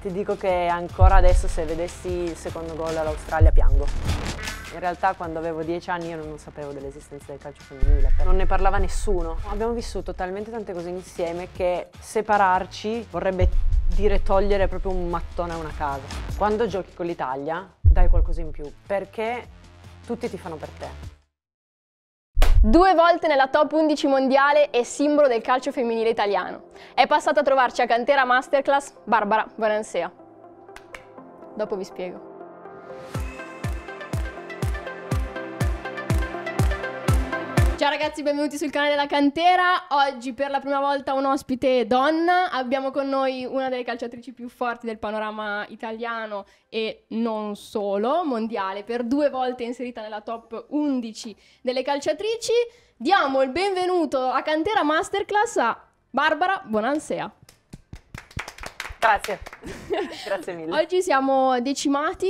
Ti dico che ancora adesso se vedessi il secondo gol all'Australia piango. In realtà quando avevo dieci anni io non sapevo dell'esistenza del calcio femminile, non ne parlava nessuno. Abbiamo vissuto talmente tante cose insieme che separarci vorrebbe dire togliere proprio un mattone a una casa. Quando giochi con l'Italia dai qualcosa in più perché tutti ti fanno per te. Due volte nella top 11 mondiale e simbolo del calcio femminile italiano. È passata a trovarci a Cantera Masterclass Barbara Bonanzea. Dopo vi spiego. Ciao ragazzi, benvenuti sul canale della Cantera. Oggi per la prima volta un ospite donna. Abbiamo con noi una delle calciatrici più forti del panorama italiano e non solo, mondiale, per due volte inserita nella top 11 delle calciatrici. Diamo il benvenuto a Cantera Masterclass a Barbara Bonansea. Grazie. Grazie mille. Oggi siamo decimati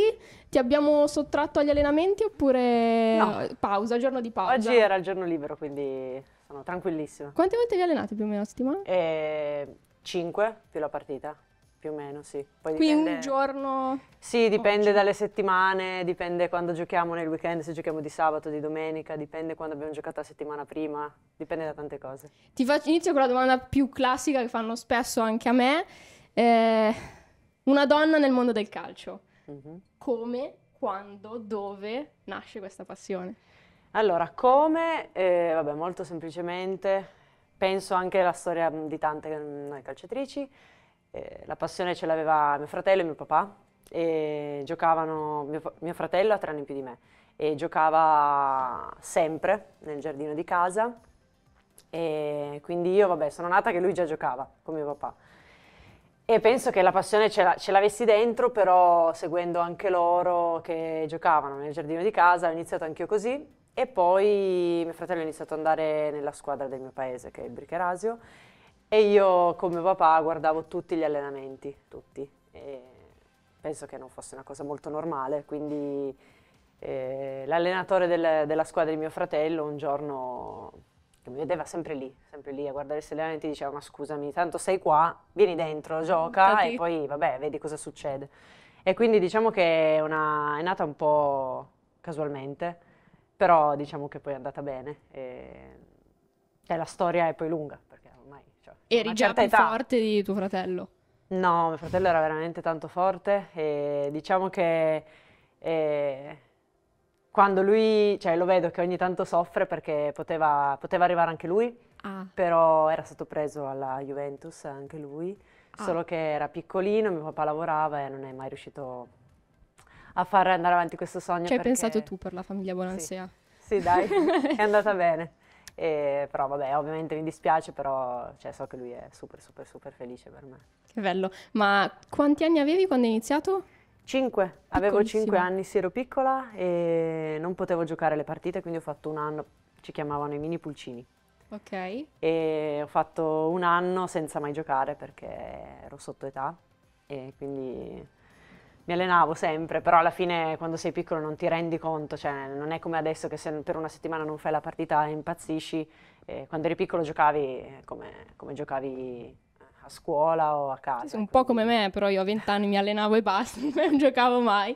ti abbiamo sottratto agli allenamenti oppure no. pausa, giorno di pausa? Oggi era il giorno libero, quindi sono tranquillissima. Quante volte vi allenate più o meno a settimana? Eh, 5 più la partita più o meno, sì. Poi Qui dipende... un giorno? Sì, dipende oggi. dalle settimane, dipende quando giochiamo nel weekend, se giochiamo di sabato, di domenica, dipende quando abbiamo giocato la settimana prima, dipende da tante cose. Ti faccio inizio con la domanda più classica che fanno spesso anche a me. Eh, una donna nel mondo del calcio. Mm-hmm. Come, quando, dove nasce questa passione? Allora, come, eh, vabbè, molto semplicemente, penso anche alla storia mm, di tante mm, calciatrici, eh, la passione ce l'aveva mio fratello e mio papà, e giocavano, mio, mio fratello ha tre anni più di me, e giocava sempre nel giardino di casa, e quindi io, vabbè, sono nata che lui già giocava con mio papà. E penso che la passione ce, l'avessi dentro, però seguendo anche loro che giocavano nel giardino di casa, ho iniziato anch'io così. E poi mio fratello ha iniziato ad andare nella squadra del mio paese, che è il Bricherasio, e io come papà guardavo tutti gli allenamenti, tutti. E penso che non fosse una cosa molto normale, quindi eh, l'allenatore del, della squadra di mio fratello un giorno che mi vedeva sempre lì, sempre lì a guardare il stellare e ti diceva ma scusami, tanto sei qua, vieni dentro, gioca Tati. e poi vabbè, vedi cosa succede. E quindi diciamo che è, una, è nata un po' casualmente, però diciamo che poi è andata bene. E, e la storia è poi lunga, perché ormai... Cioè, Eri già più età. forte di tuo fratello? No, mio fratello era veramente tanto forte e diciamo che... E, eh, quando lui, cioè lo vedo che ogni tanto soffre perché poteva, poteva arrivare anche lui, ah. però era stato preso alla Juventus anche lui, ah. solo che era piccolino, mio papà lavorava e non è mai riuscito a far andare avanti questo sogno. Ci hai perché... pensato tu per la famiglia Bonansea? Sì, sì dai, è andata bene. E, però vabbè, ovviamente mi dispiace, però cioè, so che lui è super, super, super felice per me. Che bello. Ma quanti anni avevi quando hai iniziato? Cinque, avevo 5 anni, sì, ero piccola e non potevo giocare le partite, quindi ho fatto un anno, ci chiamavano i mini pulcini. Ok. E ho fatto un anno senza mai giocare perché ero sotto età e quindi mi allenavo sempre, però alla fine quando sei piccolo non ti rendi conto, cioè non è come adesso che se per una settimana non fai la partita impazzisci, eh, quando eri piccolo giocavi come, come giocavi scuola o a casa. Sì, un quindi. po' come me, però io a vent'anni mi allenavo e basta, non giocavo mai.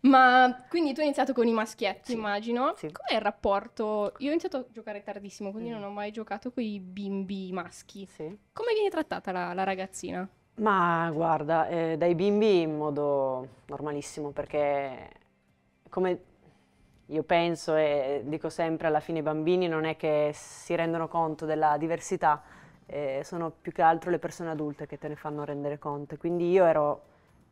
Ma quindi tu hai iniziato con i maschietti, sì, immagino. Sì. Com'è il rapporto? Io ho iniziato a giocare tardissimo, quindi mm. non ho mai giocato con i bimbi maschi. Sì. Come viene trattata la, la ragazzina? Ma guarda, eh, dai bimbi in modo normalissimo, perché come io penso e dico sempre alla fine i bambini non è che si rendono conto della diversità eh, sono più che altro le persone adulte che te ne fanno rendere conto. Quindi io ero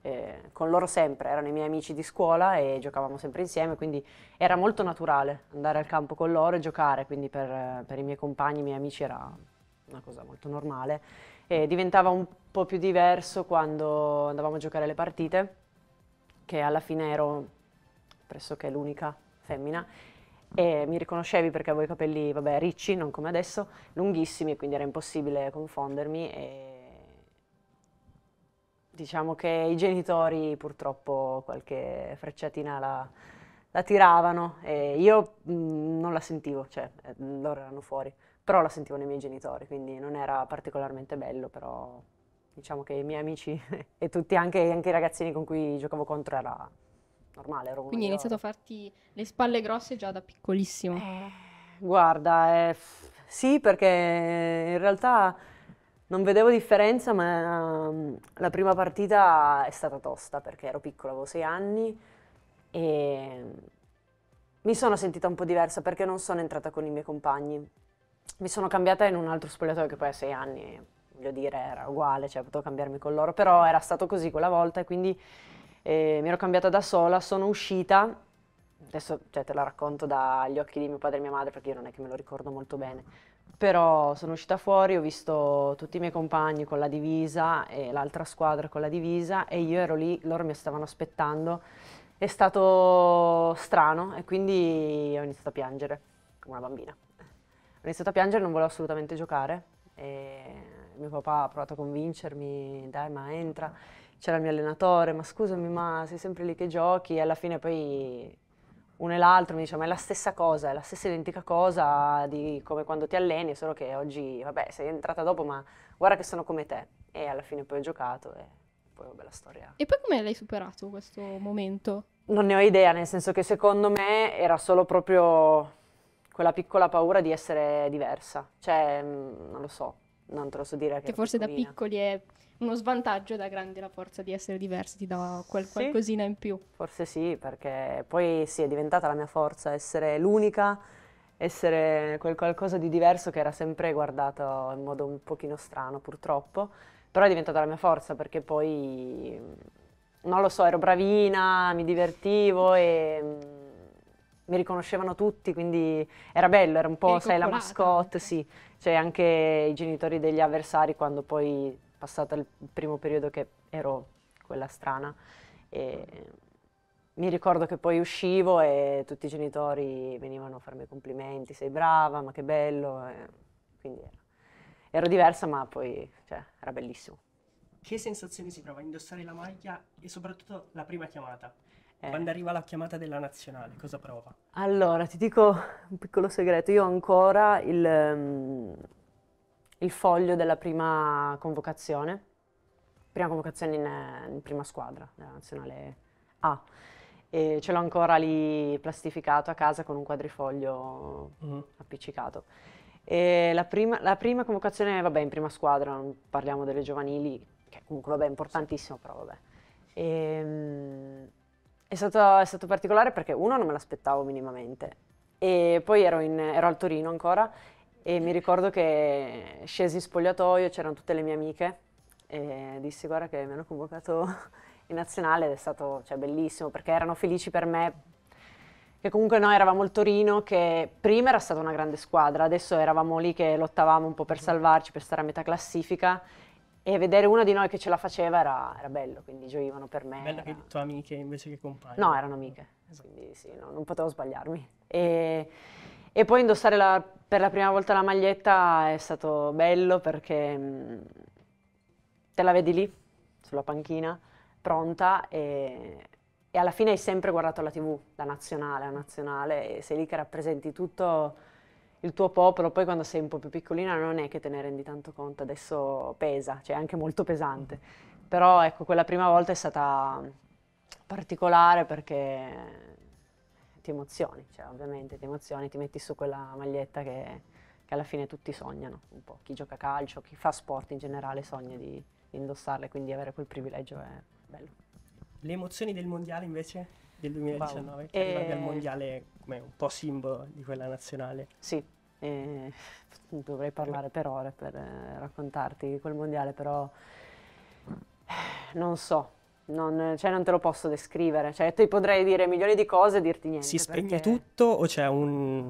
eh, con loro sempre, erano i miei amici di scuola e giocavamo sempre insieme, quindi era molto naturale andare al campo con loro e giocare, quindi per, per i miei compagni, i miei amici era una cosa molto normale. E diventava un po' più diverso quando andavamo a giocare le partite, che alla fine ero pressoché l'unica femmina e mi riconoscevi perché avevo i capelli, vabbè, ricci, non come adesso, lunghissimi, quindi era impossibile confondermi e diciamo che i genitori purtroppo qualche frecciatina la, la tiravano e io mh, mm, non la sentivo, cioè eh, loro erano fuori, però la sentivano i miei genitori, quindi non era particolarmente bello, però diciamo che i miei amici e tutti, anche, anche i ragazzini con cui giocavo contro, era normale, ero Quindi hai iniziato a farti le spalle grosse già da piccolissimo. Eh, guarda, eh, sì, perché in realtà non vedevo differenza, ma mm, la prima partita è stata tosta perché ero piccola, avevo sei anni e mi sono sentita un po' diversa perché non sono entrata con i miei compagni. Mi sono cambiata in un altro spogliatoio che poi a sei anni, voglio dire, era uguale, cioè potevo cambiarmi con loro, però era stato così quella volta e quindi mi ero cambiata da sola, sono uscita, adesso cioè, te la racconto dagli occhi di mio padre e mia madre perché io non è che me lo ricordo molto bene, però sono uscita fuori, ho visto tutti i miei compagni con la divisa e l'altra squadra con la divisa e io ero lì, loro mi stavano aspettando, è stato strano e quindi ho iniziato a piangere come una bambina. Ho iniziato a piangere, non volevo assolutamente giocare e mio papà ha provato a convincermi, dai ma entra c'era il mio allenatore, ma scusami, ma sei sempre lì che giochi e alla fine poi uno e l'altro mi dice ma è la stessa cosa, è la stessa identica cosa di come quando ti alleni, solo che oggi, vabbè, sei entrata dopo, ma guarda che sono come te. E alla fine poi ho giocato e poi vabbè la storia. E poi come l'hai superato questo momento? Non ne ho idea, nel senso che secondo me era solo proprio quella piccola paura di essere diversa. Cioè, mm, non lo so, non te lo so dire. Che, forse piccolina. da piccoli è uno svantaggio da grande la forza di essere diversi, ti dà quel sì. qualcosina in più. Forse sì, perché poi sì, è diventata la mia forza essere l'unica, essere quel qualcosa di diverso che era sempre guardato in modo un pochino strano purtroppo, però è diventata la mia forza perché poi, mm, non lo so, ero bravina, mi divertivo e mm, mi riconoscevano tutti, quindi era bello, era un po', sai, la mascotte, sì. Cioè anche i genitori degli avversari quando poi passato il primo periodo che ero quella strana e mi ricordo che poi uscivo e tutti i genitori venivano a farmi complimenti, sei brava, ma che bello, e quindi era, ero diversa ma poi cioè, era bellissimo. Che sensazioni si prova a indossare la maglia e soprattutto la prima chiamata? Eh. Quando arriva la chiamata della nazionale, cosa prova? Allora, ti dico un piccolo segreto, io ancora il... Um, il foglio della prima convocazione, prima convocazione in, in prima squadra della eh, nazionale A. E ce l'ho ancora lì plastificato a casa con un quadrifoglio mm. appiccicato. La prima, la, prima, convocazione, vabbè, in prima squadra, non parliamo delle giovanili, che comunque vabbè, è importantissimo, però vabbè. E, ehm, è, stato, è, stato, particolare perché uno non me l'aspettavo minimamente. E poi ero, in, ero al Torino ancora e mi ricordo che scesi in spogliatoio, c'erano tutte le mie amiche e dissi guarda che mi hanno convocato in nazionale ed è stato cioè, bellissimo perché erano felici per me che comunque noi eravamo il Torino che prima era stata una grande squadra, adesso eravamo lì che lottavamo un po' per salvarci, per stare a metà classifica e vedere una di noi che ce la faceva era, era bello, quindi gioivano per me. Bello era... che tue amiche invece che compagni. No, erano amiche, esatto. quindi sì, no, non potevo sbagliarmi. E e poi indossare la, per la prima volta la maglietta è stato bello perché mm, te la vedi lì, sulla panchina, pronta e, e, alla fine hai sempre guardato la tv, la nazionale, la nazionale e sei lì che rappresenti tutto il tuo popolo, poi quando sei un po' più piccolina non è che te ne rendi tanto conto, adesso pesa, cioè è anche molto pesante, però ecco quella prima volta è stata particolare perché ti emozioni, cioè ovviamente ti emozioni, ti metti su quella maglietta che, che alla fine tutti sognano, un po', chi gioca a calcio, chi fa sport in generale sogna di, di indossarle, quindi avere quel privilegio è bello. Le emozioni del mondiale invece? Del 2019, wow. che e... arrivavi eh, mondiale come un po' simbolo di quella nazionale. Sì, e eh, dovrei parlare per ore per eh, raccontarti quel mondiale, però non so, non, cioè non te lo posso descrivere. Cioè, ti potrei dire milioni di cose e dirti niente. Si spegne perché... tutto o c'è un,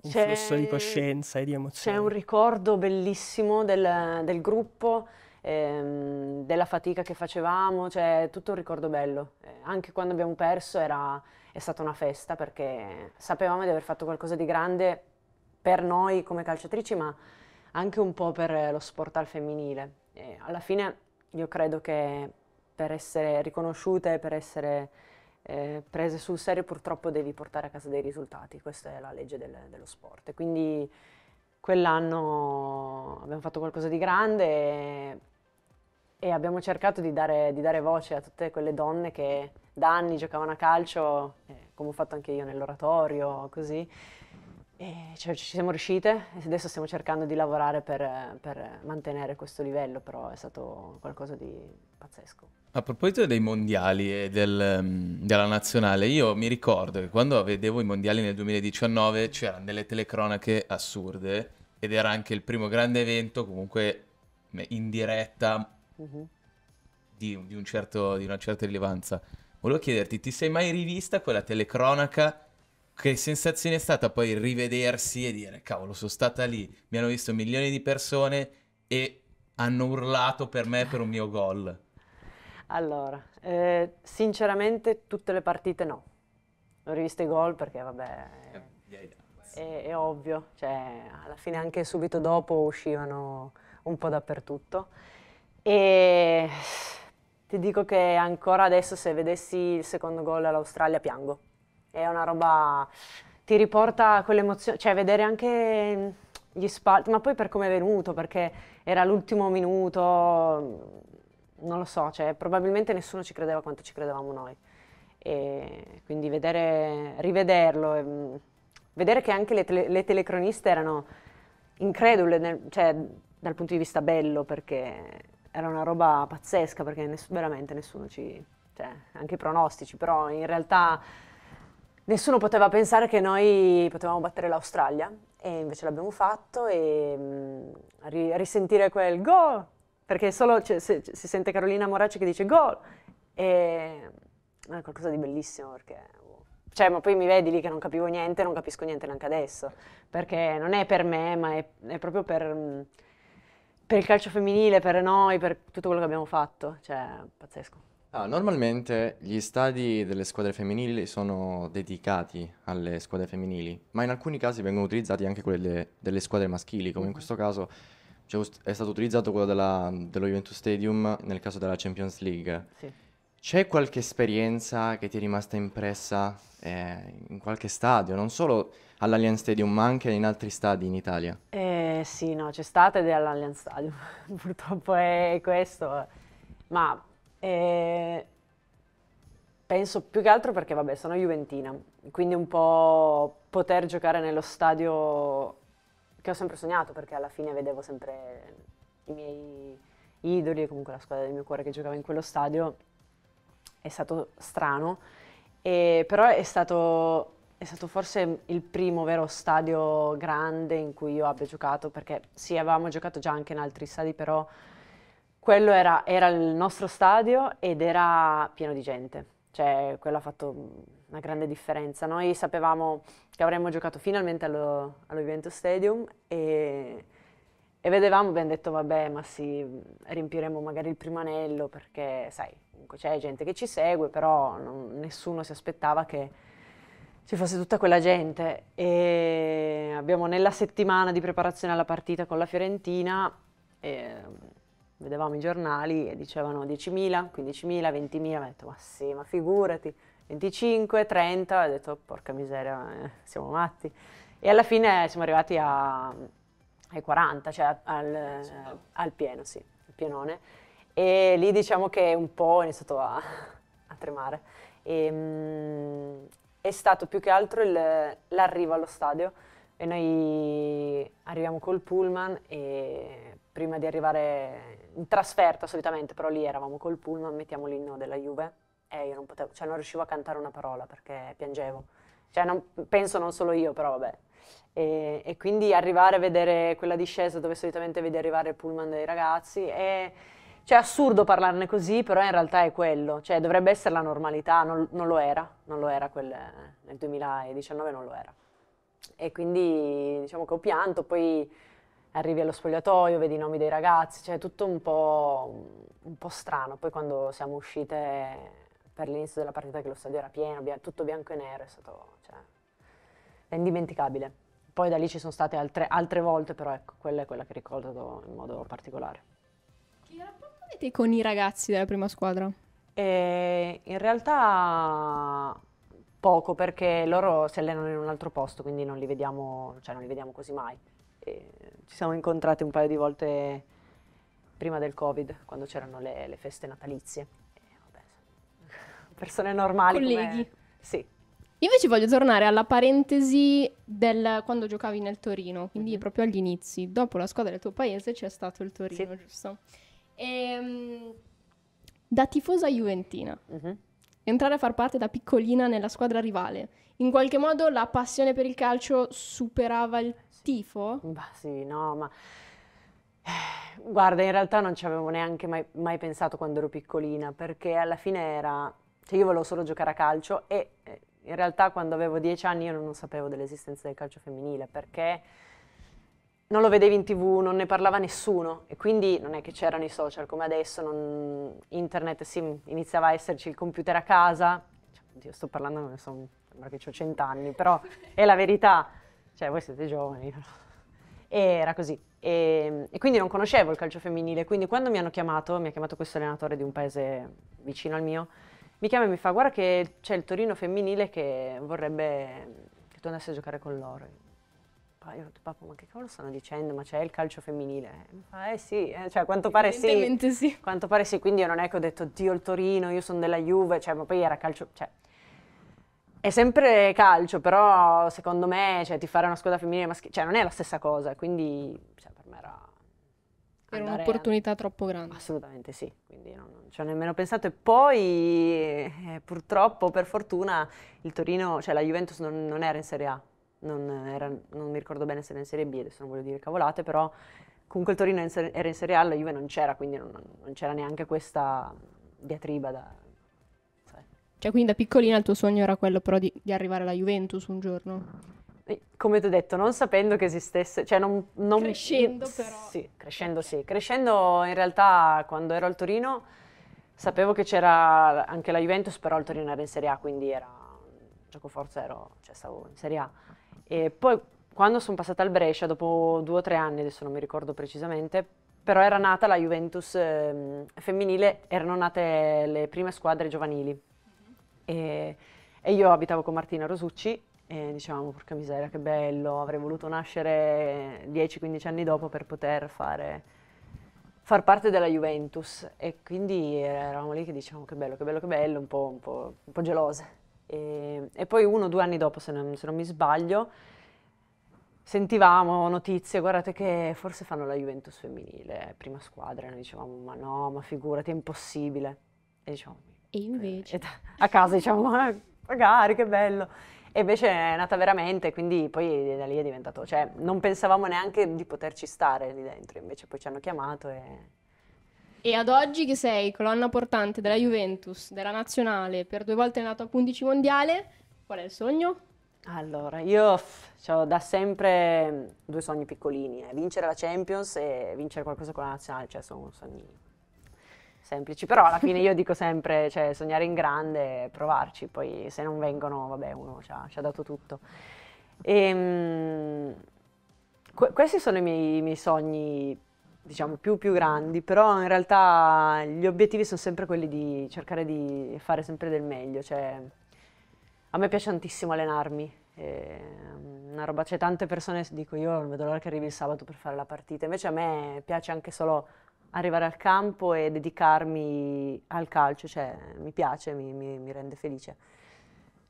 un c'è, flusso di coscienza e di emozioni? C'è un ricordo bellissimo del, del gruppo, ehm, della fatica che facevamo, c'è cioè, tutto un ricordo bello. Eh, anche quando abbiamo perso era, è stata una festa perché sapevamo di aver fatto qualcosa di grande per noi come calciatrici, ma anche un po' per lo sport al femminile. E alla fine io credo che per essere riconosciute, per essere eh, prese sul serio, purtroppo devi portare a casa dei risultati. Questa è la legge del, dello sport. quindi quell'anno abbiamo fatto qualcosa di grande e, e abbiamo cercato di dare, di dare, voce a tutte quelle donne che da anni giocavano a calcio, eh, come ho fatto anche io nell'oratorio, così eh, cioè, ci siamo riuscite e adesso stiamo cercando di lavorare per, per, mantenere questo livello, però è stato qualcosa di pazzesco. A proposito dei mondiali e del, mm, della nazionale, io mi ricordo che quando vedevo i mondiali nel 2019 c'erano delle telecronache assurde ed era anche il primo grande evento comunque in diretta uh-huh. di, di, un certo, di una certa rilevanza. Volevo chiederti, ti sei mai rivista quella telecronaca? che sensazione è stata poi rivedersi e dire cavolo sono stata lì, mi hanno visto milioni di persone e hanno urlato per me per un mio gol? Allora, eh, sinceramente tutte le partite no. Ho rivisto i gol perché vabbè eh, è, è, ovvio, cioè alla fine anche subito dopo uscivano un po' dappertutto e ti dico che ancora adesso se vedessi il secondo gol all'Australia piango è una roba... ti riporta a quell'emozione, cioè vedere anche gli spalti, ma poi per come è venuto, perché era l'ultimo minuto, non lo so, cioè probabilmente nessuno ci credeva quanto ci credevamo noi. E quindi vedere, rivederlo, e, ehm, vedere che anche le, tele, le telecroniste erano incredule, nel, cioè dal punto di vista bello, perché era una roba pazzesca, perché ness veramente nessuno ci... cioè anche i pronostici, però in realtà Nessuno poteva pensare che noi potevamo battere l'Australia e invece l'abbiamo fatto e mh, mm, risentire quel gol, perché solo cioè, se, cioè, si sente Carolina Moracci che dice gol è qualcosa di bellissimo perché boh. cioè, ma poi mi vedi lì che non capivo niente, non capisco niente neanche adesso, perché non è per me, ma è, è proprio per, mm, per, il calcio femminile, per noi, per tutto quello che abbiamo fatto, cioè, pazzesco. Ah, normalmente gli stadi delle squadre femminili sono dedicati alle squadre femminili, ma in alcuni casi vengono utilizzati anche quelle de- delle squadre maschili, come in mhm. questo caso cioè, è stato utilizzato quello della, dello Juventus Stadium nel caso della Champions League. Sì. C'è qualche esperienza che ti è rimasta impressa eh, in qualche stadio, non solo all'Allianz Stadium, ma anche in altri stadi in Italia? Eh, sì, no, c'è stata ed è all'Allianz Stadium, purtroppo è questo, ma e penso più che altro perché, vabbè, sono Juventina, quindi un po' poter giocare nello stadio che ho sempre sognato, perché alla fine vedevo sempre i miei idoli e comunque la squadra del mio cuore che giocava in quello stadio, è stato strano, e, però è stato è stato forse il primo vero stadio grande in cui io abbia giocato, perché sì, avevamo giocato già anche in altri stadi, però quello era, era, il nostro stadio ed era pieno di gente, cioè quello ha fatto una grande differenza. Noi sapevamo che avremmo giocato finalmente allo, allo Juventus Stadium e, e vedevamo, abbiamo detto vabbè ma sì, riempiremo magari il primo anello perché sai, comunque c'è gente che ci segue, però non, nessuno si aspettava che ci fosse tutta quella gente e abbiamo nella settimana di preparazione alla partita con la Fiorentina eh, vedevamo i giornali e dicevano 10.000, 15.000, 20.000, ho detto ma sì, ma figurati, 25, 30, ho detto porca miseria, eh, siamo matti. E alla fine siamo arrivati a, ai 40, cioè al, al pieno, sì, al pienone. E lì diciamo che un po' ho iniziato a, a tremare. E, ehm, mh, è stato più che altro il, l'arrivo allo stadio e noi arriviamo col pullman e prima di arrivare in trasferta solitamente, però lì eravamo col pullman, mettiamo l'inno della Juve e io non potevo, cioè non riuscivo a cantare una parola perché piangevo. Cioè non, penso non solo io, però vabbè. E, e, quindi arrivare a vedere quella discesa dove solitamente vedi arrivare il pullman dei ragazzi è... Cioè, è assurdo parlarne così, però in realtà è quello. Cioè, dovrebbe essere la normalità, non, non lo era. Non lo era quel, nel 2019 non lo era. E quindi diciamo che ho pianto, poi arrivi allo spogliatoio, vedi i nomi dei ragazzi, cioè tutto un po', un po strano. Poi quando siamo uscite per l'inizio della partita che lo stadio era pieno, tutto bianco e nero, è stato cioè, è indimenticabile. Poi da lì ci sono state altre, altre volte, però ecco, quella è quella che ricordo in modo particolare. Che rapporto avete con i ragazzi della prima squadra? E in realtà poco, perché loro si allenano in un altro posto, quindi non li vediamo, cioè non li vediamo quasi mai. E ci siamo incontrati un paio di volte prima del Covid, quando c'erano le, le feste natalizie. E, vabbè, persone normali. Colleghi. Come... Sì. Io invece voglio tornare alla parentesi del quando giocavi nel Torino, quindi mm-hmm. proprio agli inizi. Dopo la squadra del tuo paese c'è stato il Torino, sì. giusto? E, ehm, da tifosa juventina, mm-hmm. entrare a far parte da piccolina nella squadra rivale, in qualche modo la passione per il calcio superava il Tifo? Ma sì, no, ma... Eh, guarda, in realtà non ci avevo neanche mai, mai, pensato quando ero piccolina, perché alla fine era... Cioè io volevo solo giocare a calcio e eh, in realtà quando avevo dieci anni io non sapevo dell'esistenza del calcio femminile, perché non lo vedevi in tv, non ne parlava nessuno e quindi non è che c'erano i social come adesso, non... internet sì, iniziava a esserci il computer a casa, cioè, oddio sto parlando, non so, sembra che ho cent'anni, però è la verità, cioè voi siete giovani. E era così. E, ehm, e, quindi non conoscevo il calcio femminile, quindi quando mi hanno chiamato, mi ha chiamato questo allenatore di un paese vicino al mio, mi chiama e mi fa guarda che c'è il Torino femminile che vorrebbe che tu andassi a giocare con loro. Poi io ho detto papà ma che cavolo stanno dicendo, ma c'è il calcio femminile? eh sì, eh, cioè quanto pare sì. sì. Quanto pare sì, quindi io non è che ho detto Dio il Torino, io sono della Juve, cioè ma poi era calcio, cioè è sempre calcio, però secondo me cioè, ti fare una squadra femminile maschile cioè, non è la stessa cosa, quindi cioè, per me era... Era un'opportunità a... troppo grande. Assolutamente sì, quindi no, non ci ho nemmeno pensato. E poi eh, purtroppo, per fortuna, il Torino, cioè la Juventus non, non era in Serie A, non, era, non, mi ricordo bene se era in Serie B, adesso non voglio dire cavolate, però comunque il Torino era in Serie, era in serie A, la Juve non c'era, quindi non, non c'era neanche questa diatriba da, cioè, quindi da piccolina il tuo sogno era quello però di, di arrivare alla Juventus un giorno? Come ti ho detto, non sapendo che esistesse, cioè non, non... Crescendo però. Sì, crescendo sì. Crescendo in realtà quando ero al Torino sapevo che c'era anche la Juventus, però il Torino era in Serie A, quindi era... Giocoforza ero, cioè stavo in Serie A. E poi quando sono passata al Brescia, dopo due o tre anni, adesso non mi ricordo precisamente, però era nata la Juventus eh, femminile, erano nate le prime squadre giovanili e, e io abitavo con Martina Rosucci e dicevamo, porca miseria, che bello, avrei voluto nascere 10-15 anni dopo per poter fare, far parte della Juventus. E quindi eravamo lì che dicevamo, che bello, che bello, che bello, un po', un po', un po gelose. E, e, poi uno o due anni dopo, se non, se non mi sbaglio, sentivamo notizie, guardate che forse fanno la Juventus femminile, prima squadra, e noi dicevamo ma no, ma figurati, è impossibile. E dicevamo, e eh, invece... Eh, a casa diciamo, ah, magari, che bello. E invece è nata veramente, quindi poi da lì è diventato, cioè non pensavamo neanche di poterci stare lì dentro, invece poi ci hanno chiamato e... E ad oggi che sei colonna portante della Juventus, della Nazionale, per due volte nato a 15 mondiale, qual è il sogno? Allora, io ho da sempre due sogni piccolini, eh, vincere la Champions e vincere qualcosa con la Nazionale, cioè sono sogni semplici, però alla fine io dico sempre, cioè, sognare in grande, e provarci, poi se non vengono, vabbè, uno ci ha, ci ha dato tutto. Ehm, e, mh, questi sono i miei, i miei sogni, diciamo, più, più grandi, però in realtà gli obiettivi sono sempre quelli di cercare di fare sempre del meglio, cioè, a me piace tantissimo allenarmi, ehm, una roba, c'è cioè, tante persone che dicono io non vedo l'ora che arrivi il sabato per fare la partita, invece a me piace anche solo arrivare al campo e dedicarmi al calcio, cioè mi piace, mi, mi, mi rende felice.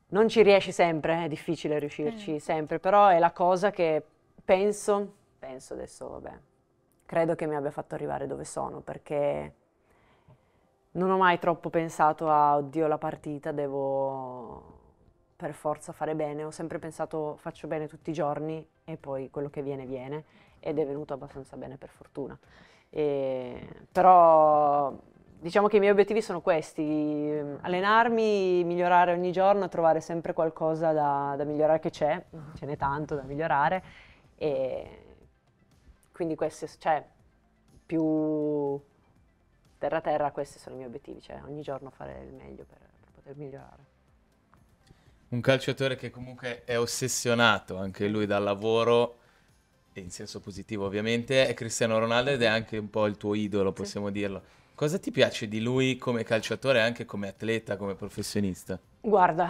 Non ci riesci sempre, eh, è difficile riuscirci mm. sempre, però è la cosa che penso, penso adesso, vabbè, credo che mi abbia fatto arrivare dove sono, perché non ho mai troppo pensato a, oddio, la partita devo per forza fare bene, ho sempre pensato faccio bene tutti i giorni e poi quello che viene viene ed è venuto abbastanza bene per fortuna. E, però diciamo che i miei obiettivi sono questi, ehm, allenarmi, migliorare ogni giorno, trovare sempre qualcosa da, da migliorare che c'è, ce n'è tanto da migliorare. E quindi questi, cioè, più terra a terra questi sono i miei obiettivi, cioè ogni giorno fare il meglio per, per poter migliorare. Un calciatore che comunque è ossessionato anche lui dal lavoro in senso positivo ovviamente, è Cristiano Ronaldo ed è anche un po' il tuo idolo, possiamo sì. dirlo. Cosa ti piace di lui come calciatore e anche come atleta, come professionista? Guarda,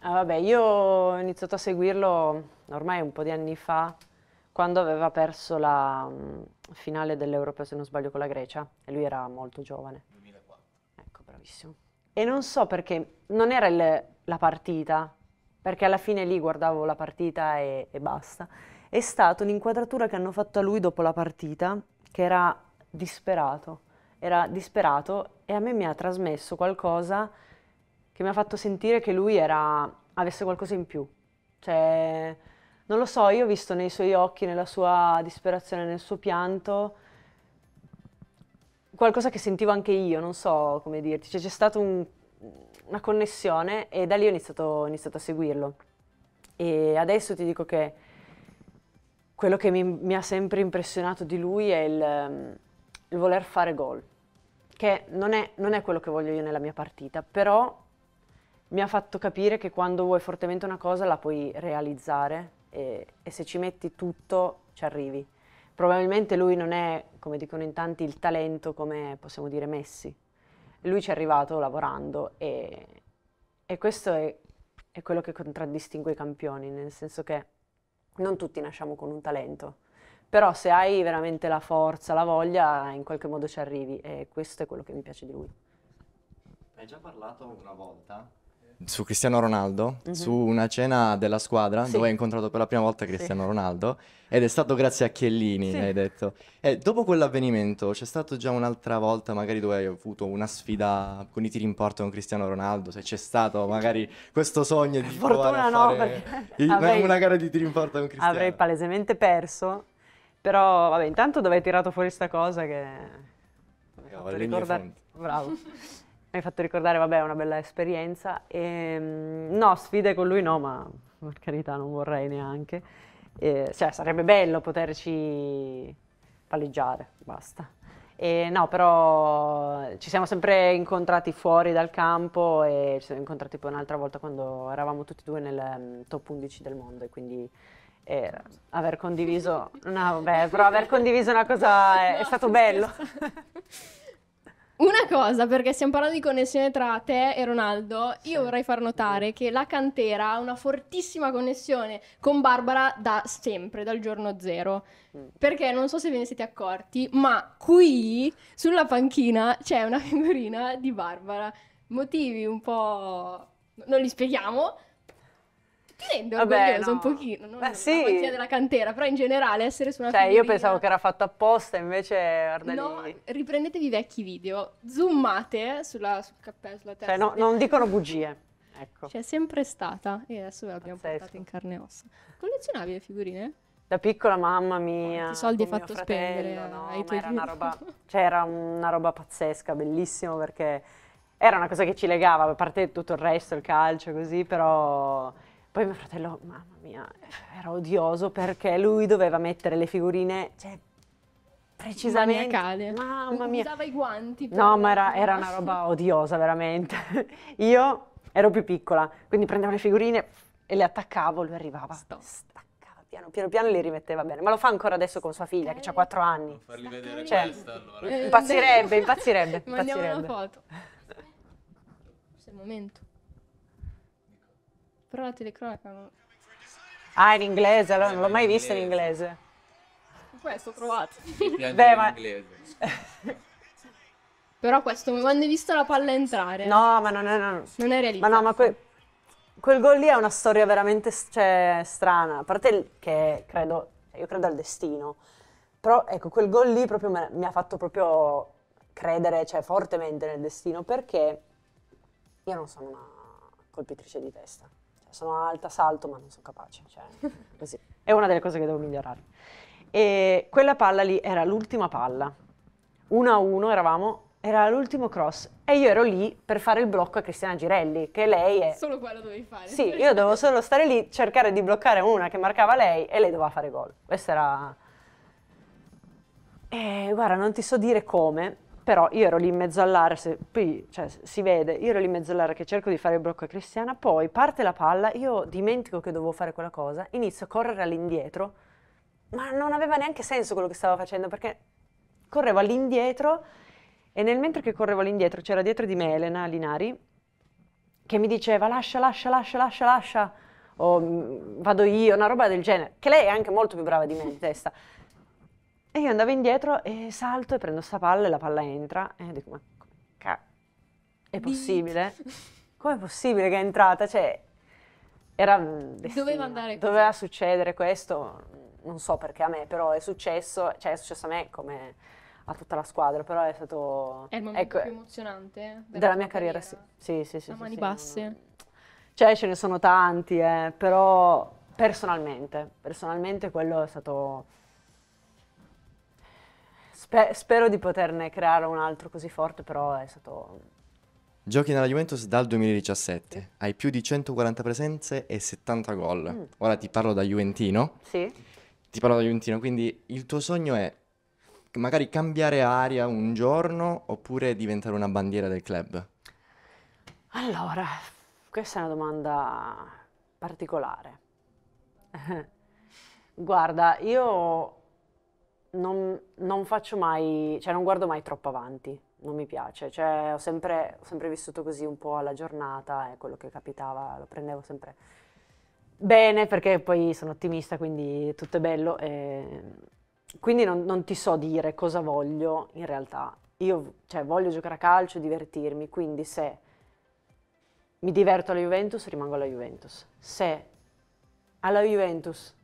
ah, vabbè, io ho iniziato a seguirlo ormai un po' di anni fa, quando aveva perso la mm, finale dell'Europeo, se non sbaglio, con la Grecia, e lui era molto giovane. 2004. Ecco, bravissimo. E non so perché, non era il, la partita, perché alla fine lì guardavo la partita e, e basta è stata un'inquadratura che hanno fatto a lui dopo la partita, che era disperato, era disperato e a me mi ha trasmesso qualcosa che mi ha fatto sentire che lui era, avesse qualcosa in più. Cioè, non lo so, io ho visto nei suoi occhi, nella sua disperazione, nel suo pianto, qualcosa che sentivo anche io, non so come dirti. Cioè, c'è stata un, una connessione e da lì ho iniziato, ho iniziato a seguirlo. E adesso ti dico che quello che mi, mi, ha sempre impressionato di lui è il, ehm, il voler fare gol, che non è, non è, quello che voglio io nella mia partita, però mi ha fatto capire che quando vuoi fortemente una cosa la puoi realizzare e, e se ci metti tutto ci arrivi. Probabilmente lui non è, come dicono in tanti, il talento come possiamo dire Messi. Lui ci è arrivato lavorando e, e questo è, è quello che contraddistingue i campioni, nel senso che non tutti nasciamo con un talento, però se hai veramente la forza, la voglia, in qualche modo ci arrivi e questo è quello che mi piace di lui. Hai già parlato una volta su Cristiano Ronaldo, mm-hmm. su una cena della squadra sì. dove hai incontrato per la prima volta Cristiano sì. Ronaldo ed è stato grazie a Chiellini, sì. hai detto. E dopo quell'avvenimento c'è stato già un'altra volta magari dove hai avuto una sfida con i tiri in porta con Cristiano Ronaldo, se c'è stato magari questo sogno di Fortuna no, fare il, avrei, una gara di tiri in porta con Cristiano. Avrei palesemente perso, però vabbè intanto dove hai tirato fuori questa cosa che... Mi ha Bravo. hai fatto ricordare, vabbè, è una bella esperienza. E, ehm, no, sfide con lui no, ma per carità non vorrei neanche. E, cioè, sarebbe bello poterci palleggiare, basta. E, no, però ci siamo sempre incontrati fuori dal campo e ci siamo incontrati poi un'altra volta quando eravamo tutti e due nel mm, top 11 del mondo e quindi eh, aver condiviso, no, beh, però aver condiviso una cosa è, no, è stato bello. Una cosa, perché stiamo parlando di connessione tra te e Ronaldo, io vorrei far notare che la cantera ha una fortissima connessione con Barbara da sempre, dal giorno zero. Mm. Perché non so se ve ne siete accorti, ma qui sulla panchina c'è una figurina di Barbara. Motivi un po'... non li spieghiamo, ti rendi Vabbè, orgoglioso no. un pochino, non Beh, sì. la della cantera, però in generale essere su una Cioè, figurina... io pensavo che era fatto apposta, invece guarda No, riprendetevi i vecchi video, zoomate sulla, sul cappello, sulla cioè, testa. Cioè, no, non dicono bugie. Ecco. C'è sempre stata e adesso ve l'abbiamo Pazzesco. portata in carne e ossa. Collezionavi le figurine? Da piccola, mamma mia. Quanti soldi hai fatto fratello, spendere no, ai tuoi era una, roba, cioè, era una roba pazzesca, bellissimo perché era una cosa che ci legava, a parte tutto il resto, il calcio così, però poi mio fratello, mamma mia, era odioso perché lui doveva mettere le figurine, cioè, precisamente. Maniacale. Mamma mia. Usava i guanti. No, ma era, era una roba odiosa, veramente. Io ero più piccola, quindi prendevo le figurine e le attaccavo, lui arrivava. Stop. Staccava piano piano, piano le rimetteva bene. Ma lo fa ancora adesso con sua figlia, che ha quattro anni. Non fargli vedere cioè, questa, allora. Impazzirebbe, eh, impazzirebbe. impazzirebbe. Mandiamo una foto. Questo il momento. Però la telecronaca non... Ah, in inglese, allora non l'ho mai visto in inglese. Questo ho provato. Beh, ma... Però questo, quando hai visto la palla entrare... No, ma non è... Non, non è realistico. Ma no, ma que... quel gol lì è una storia veramente cioè, strana. A parte che credo... Cioè, io credo al destino. Però, ecco, quel gol lì proprio me... mi ha fatto proprio credere, cioè, fortemente nel destino, perché io non sono una colpitrice di testa sono alta, salto, ma non sono capace. Cioè, così. È una delle cose che devo migliorare. E quella palla lì era l'ultima palla. 1 a 1 eravamo, era l'ultimo cross e io ero lì per fare il blocco a Cristiana Girelli, che lei è... Solo quello dovevi fare. Sì, io dovevo solo stare lì, cercare di bloccare una che marcava lei e lei doveva fare gol. Questa era... Eh, guarda, non ti so dire come, però io ero lì in mezzo all'area, se, poi, cioè, si vede, io ero lì in mezzo all'area che cerco di fare il blocco a Cristiana, poi parte la palla, io dimentico che dovevo fare quella cosa, inizio a correre all'indietro, ma non aveva neanche senso quello che stavo facendo, perché correvo all'indietro e nel mentre che correvo all'indietro c'era dietro di me Elena Linari, che mi diceva lascia, lascia, lascia, lascia, lascia, o vado io, una roba del genere, che lei è anche molto più brava di me in testa. E io andavo indietro e salto e prendo sta palla e la palla entra. E dico, ma ca- è possibile? Com'è possibile che è entrata? Cioè, era destino. Doveva andare così. Doveva succedere questo, non so perché a me, però è successo, cioè è successo a me come a tutta la squadra, però è stato... È il momento ecco, più emozionante della, della mia carriera. carriera. Sì, sì, sì. A sì, mani sì, basse. Non... Cioè ce ne sono tanti, eh, però personalmente, personalmente quello è stato Spe- spero di poterne creare un altro così forte, però è stato... Giochi nella Juventus dal 2017, sì. hai più di 140 presenze e 70 gol. Mm. Ora ti parlo da Juventino. Sì. Ti parlo da Juventino, quindi il tuo sogno è magari cambiare aria un giorno oppure diventare una bandiera del club? Allora, questa è una domanda particolare. Guarda, io non, non, faccio mai, cioè non guardo mai troppo avanti, non mi piace, cioè ho sempre, ho sempre vissuto così un po' alla giornata e quello che capitava lo prendevo sempre bene perché poi sono ottimista, quindi tutto è bello. E... Quindi non, non, ti so dire cosa voglio in realtà. Io cioè, voglio giocare a calcio, e divertirmi, quindi se mi diverto alla Juventus rimango alla Juventus. Se alla Juventus,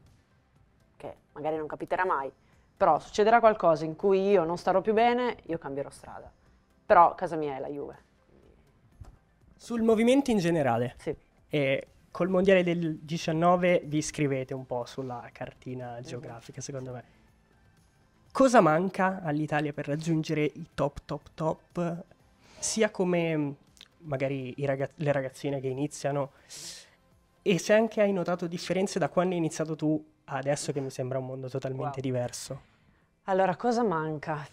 che magari non capiterà mai, però succederà qualcosa in cui io non starò più bene, io cambierò strada. Però casa mia è la Juve. Sul movimento in generale. Sì. E col mondiale del 19 vi scrivete un po' sulla cartina geografica, mm-hmm. secondo me. Cosa manca all'Italia per raggiungere i top, top, top, sia come magari ragaz- le ragazzine che iniziano, e se anche hai notato differenze da quando hai iniziato tu adesso che mi sembra un mondo totalmente wow. diverso? Allora, cosa manca?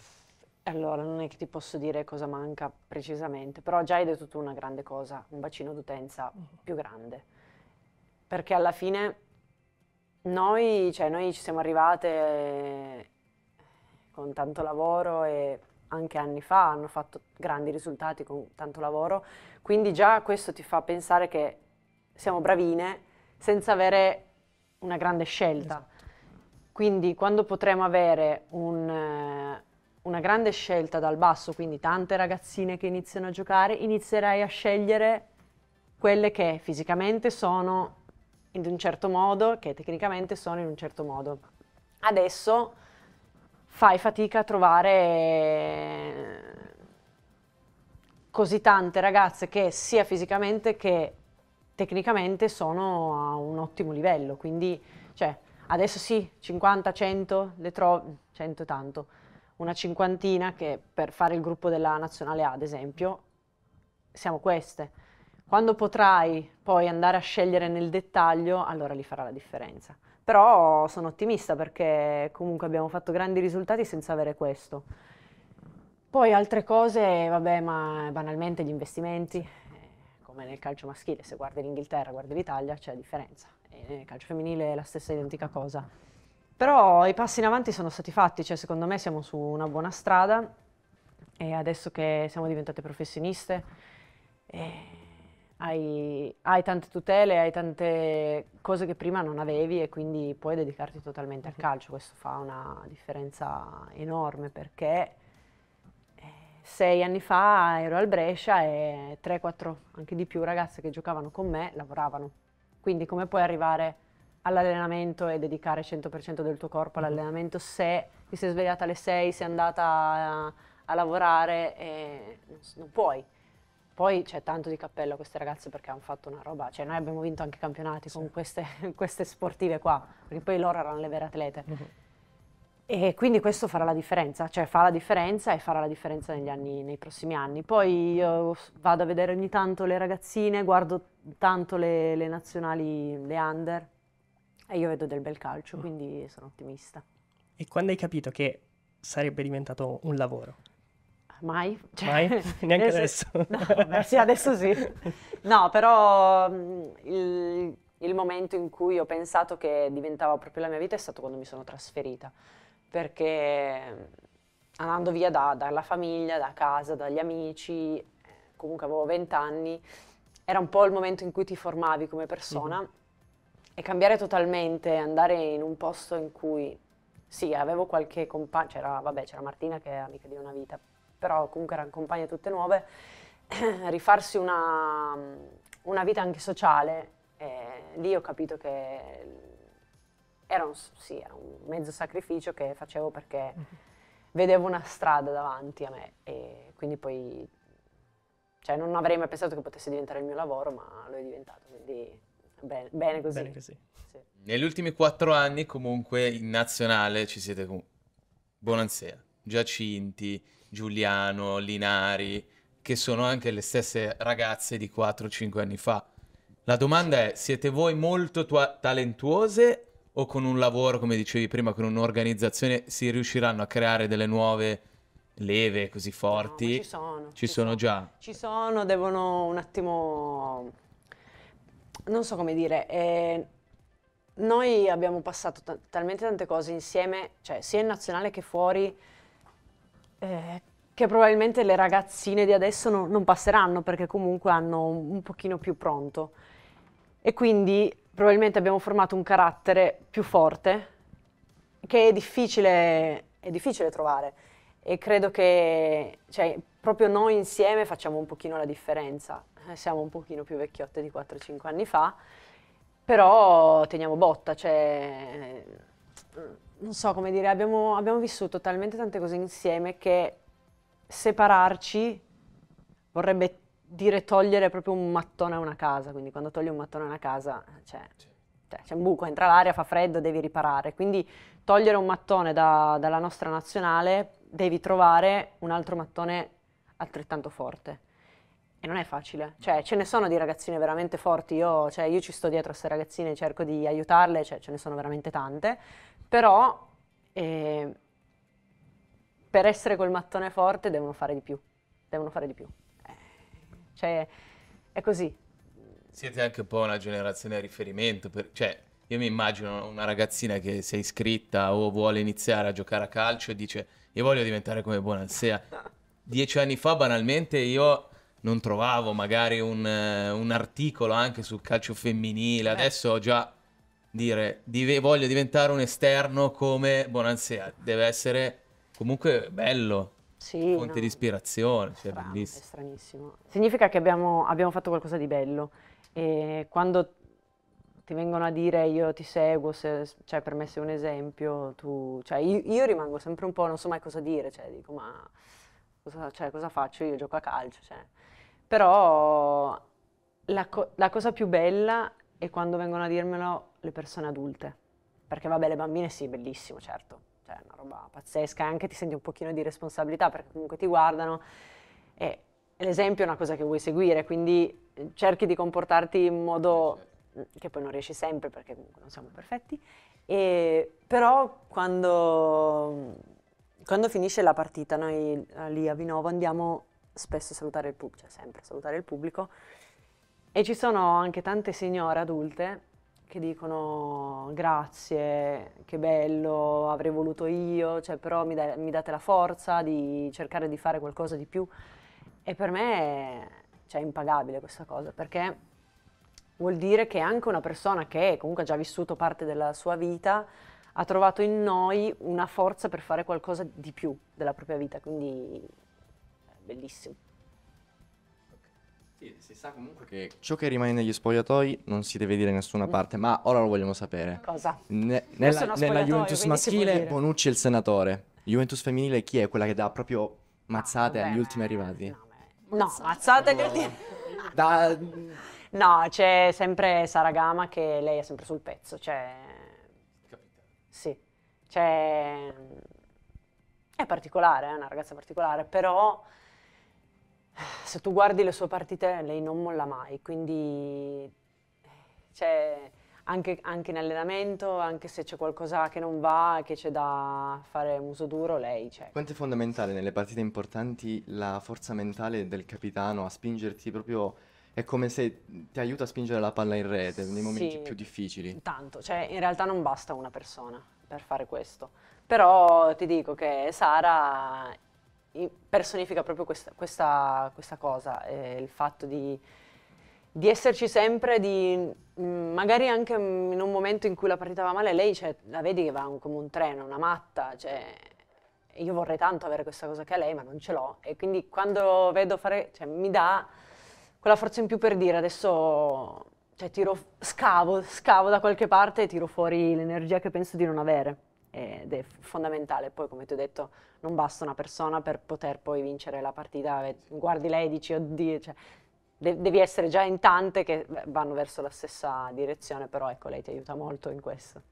Allora, non è che ti posso dire cosa manca precisamente, però già hai detto tu una grande cosa, un bacino d'utenza mm. più grande. Perché alla fine noi, cioè, noi ci siamo arrivate eh, con tanto lavoro e anche anni fa hanno fatto grandi risultati con tanto lavoro, quindi già questo ti fa pensare che siamo bravine senza avere una grande scelta. Esatto. Quindi quando potremo avere un, eh, una grande scelta dal basso, quindi tante ragazzine che iniziano a giocare, inizierai a scegliere quelle che fisicamente sono in un certo modo, che tecnicamente sono in un certo modo. Adesso fai fatica a trovare così tante ragazze che sia fisicamente che tecnicamente sono a un ottimo livello, quindi cioè, Adesso sì, 50, 100, le trovo, 100 tanto, una cinquantina che per fare il gruppo della nazionale A, ad esempio, siamo queste. Quando potrai poi andare a scegliere nel dettaglio, allora lì farà la differenza. Però sono ottimista perché comunque abbiamo fatto grandi risultati senza avere questo. Poi altre cose, vabbè, ma banalmente gli investimenti, eh, come nel calcio maschile, se guardi l'Inghilterra, guardi l'Italia, c'è la differenza. E eh, nel calcio femminile è la stessa identica cosa. Però i passi in avanti sono stati fatti, cioè secondo me siamo su una buona strada e adesso che siamo diventate professioniste eh, hai, hai, tante tutele, hai tante cose che prima non avevi e quindi puoi dedicarti totalmente al mhm. calcio. Questo fa una differenza enorme perché eh, sei anni fa ero al Brescia e tre, quattro, anche di più ragazze che giocavano con me lavoravano quindi come puoi arrivare all'allenamento e dedicare 100% del tuo corpo mm-hmm. all'allenamento se ti sei svegliata alle 6, sei andata a, a lavorare e non puoi. Poi c'è tanto di cappello a queste ragazze perché hanno fatto una roba, cioè noi abbiamo vinto anche campionati sì. con queste, queste, sportive qua, perché poi loro erano le vere atlete. Mm-hmm. E quindi questo farà la differenza, cioè fa la differenza e farà la differenza negli anni, nei prossimi anni. Poi io vado a vedere ogni tanto le ragazzine, guardo tanto le, le nazionali, le under, e io vedo del bel calcio, mm. quindi sono ottimista. E quando hai capito che sarebbe diventato un lavoro? Mai? Cioè, Mai? Neanche adesso? No, beh, sì, adesso sì. No, però mm, il, il momento in cui ho pensato che diventava proprio la mia vita è stato quando mi sono trasferita perché mm, andando via da, dalla famiglia, da casa, dagli amici, eh, comunque avevo 20 anni, era un po' il momento in cui ti formavi come persona mm. e cambiare totalmente, andare in un posto in cui sì, avevo qualche compagno, c'era, vabbè, c'era Martina che è amica di una vita, però comunque erano compagne tutte nuove, rifarsi una, mm, una, vita anche sociale, eh, lì ho capito che era un, sì, era un mezzo sacrificio che facevo perché mm-hmm. vedevo una strada davanti a me e quindi poi cioè, non avrei mai pensato che potesse diventare il mio lavoro, ma lo è diventato, quindi bene, bene così. Bene così. Sì. Negli ultimi quattro anni comunque in nazionale ci siete con Bonanzea, Giacinti, Giuliano, Linari, che sono anche le stesse ragazze di 4-5 anni fa. La domanda è, siete voi molto tua- talentuose o con un lavoro, come dicevi prima, con un'organizzazione, si riusciranno a creare delle nuove leve così forti? No, ci sono. Ci, ci sono, sono già. Ci sono, devono un attimo... Non so come dire. Eh, noi abbiamo passato talmente tante cose insieme, cioè sia in nazionale che fuori, eh, che probabilmente le ragazzine di adesso no, non passeranno perché comunque hanno un, un pochino più pronto. E quindi probabilmente abbiamo formato un carattere più forte che è difficile, è difficile trovare e credo che cioè, proprio noi insieme facciamo un pochino la differenza. Eh, siamo un pochino più vecchiotte di 4-5 anni fa, però teniamo botta, cioè, non so come dire, abbiamo, abbiamo vissuto talmente tante cose insieme che separarci vorrebbe dire togliere proprio un mattone a una casa, quindi quando togli un mattone a una casa cioè, sì. Cioè, c'è, un buco, entra l'aria, fa freddo, devi riparare. Quindi togliere un mattone da, dalla nostra nazionale, devi trovare un altro mattone altrettanto forte. E non è facile, cioè ce ne sono di ragazzine veramente forti, io, cioè, io ci sto dietro a queste ragazzine, cerco di aiutarle, cioè, ce ne sono veramente tante, però eh, per essere quel mattone forte devono fare di più, devono fare di più. Cioè, è così. Siete anche un po' una generazione a riferimento, per, cioè io mi immagino una ragazzina che si è iscritta o vuole iniziare a giocare a calcio e dice io voglio diventare come Bonalsea. Dieci anni fa banalmente io non trovavo magari un, eh, un articolo anche sul calcio femminile, eh. adesso ho già dire di, voglio diventare un esterno come Bonanzea deve essere comunque bello sì, fonte no. di ispirazione, cioè Strano, bellissimo. È stranissimo. Significa che abbiamo, abbiamo, fatto qualcosa di bello e quando ti vengono a dire io ti seguo, se, cioè per me sei un esempio, tu, cioè io, io, rimango sempre un po', non so mai cosa dire, cioè dico ma cosa, cioè, cosa faccio? Io gioco a calcio, cioè. però la, co- la cosa più bella è quando vengono a dirmelo le persone adulte, perché vabbè le bambine sì, bellissimo certo, cioè è una roba pazzesca, e anche ti senti un pochino di responsabilità perché comunque ti guardano e l'esempio è una cosa che vuoi seguire, quindi eh, cerchi di comportarti in modo mm, che poi non riesci sempre perché comunque non siamo perfetti, e, però quando, quando finisce la partita noi eh, lì a Vinovo andiamo spesso a salutare il pubblico, cioè sempre a salutare il pubblico e ci sono anche tante signore adulte che dicono grazie, che bello, avrei voluto io, cioè, però mi, da, mi, date la forza di cercare di fare qualcosa di più. E per me cioè, è impagabile questa cosa, perché vuol dire che anche una persona che comunque ha già vissuto parte della sua vita ha trovato in noi una forza per fare qualcosa di più della propria vita, quindi è bellissimo. Sì, si sa comunque che ciò che rimane negli spogliatoi non si deve dire da nessuna mm. parte, ma ora lo vogliamo sapere. Cosa? Ne- nella, nella Juventus maschile Bonucci è il senatore. Juventus femminile chi è? Quella che dà proprio mazzate ah, agli ultimi arrivati? No, beh. mazzate agli ultimi... da... No, c'è sempre Sara Gama che lei è sempre sul pezzo, cioè... Sì, cioè... È particolare, è una ragazza particolare, però se tu guardi le sue partite, lei non molla mai, quindi cioè, anche, anche, in allenamento, anche se c'è qualcosa che non va, che c'è da fare muso duro, lei c'è. Cioè. Quanto è fondamentale nelle partite importanti la forza mentale del capitano a spingerti proprio... È come se ti aiuta a spingere la palla in rete nei momenti sì, più difficili. Tanto, cioè in realtà non basta una persona per fare questo. Però ti dico che Sara personifica proprio questa, questa, questa cosa, eh, il fatto di, di, esserci sempre, di mm, magari anche in un momento in cui la partita va male, lei cioè, la vedi che va un, come un treno, una matta, cioè, io vorrei tanto avere questa cosa che ha lei, ma non ce l'ho. E quindi quando vedo fare, cioè, mi dà quella forza in più per dire adesso cioè, tiro, scavo, scavo da qualche parte e tiro fuori l'energia che penso di non avere ed è fondamentale. Poi, come ti ho detto, non basta una persona per poter poi vincere la partita. Guardi lei e dici, oddio, cioè, de- devi essere già in tante che vanno verso la stessa direzione, però ecco, lei ti aiuta molto in questo.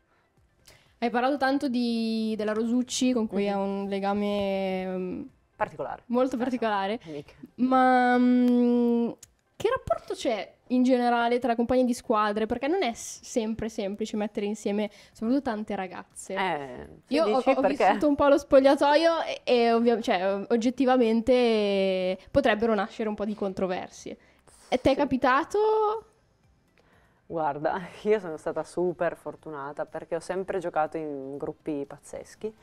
Hai parlato tanto di, della Rosucci, con cui mm-hmm. ha mhm. un legame... Mm, particolare. Molto particolare. Amica. Ma... Um, che rapporto c'è in generale tra compagni di squadre? Perché non è sempre semplice mettere insieme, soprattutto tante ragazze. Eh, Io ho, ho vissuto un po' lo spogliatoio e, e ovvia- cioè, oggettivamente potrebbero nascere un po' di controversie. E ti è capitato? Guarda, io sono stata super fortunata perché ho sempre giocato in gruppi pazzeschi.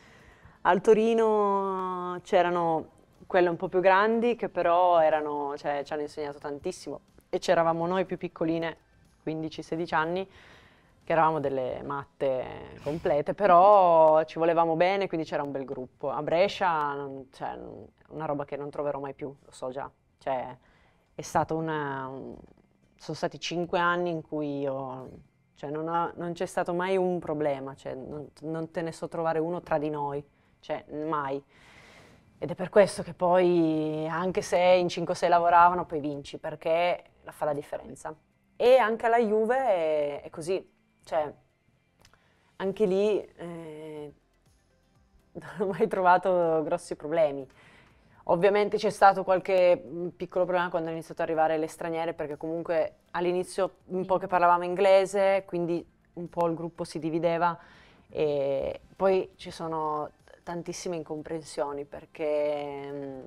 Al Torino c'erano quelle un po' più grandi che però erano, cioè, ci hanno insegnato tantissimo e c'eravamo noi più piccoline, 15-16 anni, che eravamo delle matte complete, però ci volevamo bene, quindi c'era un bel gruppo. A Brescia, non, cioè, una roba che non troverò mai più, lo so già. Cioè, è stato una, sono stati cinque anni in cui io, cioè, non, non c'è stato mai un problema, cioè, non, non te ne so trovare uno tra di noi, cioè, mai. Ed è per questo che poi, anche se in 5-6 lavoravano, poi vinci, perché la fa la differenza. E anche alla Juve è, è così, cioè, anche lì eh, non ho mai trovato grossi problemi. Ovviamente c'è stato qualche mm, piccolo problema quando hanno iniziato ad arrivare le straniere, perché comunque all'inizio un po' che parlavamo inglese, quindi un po' il gruppo si divideva e poi ci sono tantissime incomprensioni perché mm,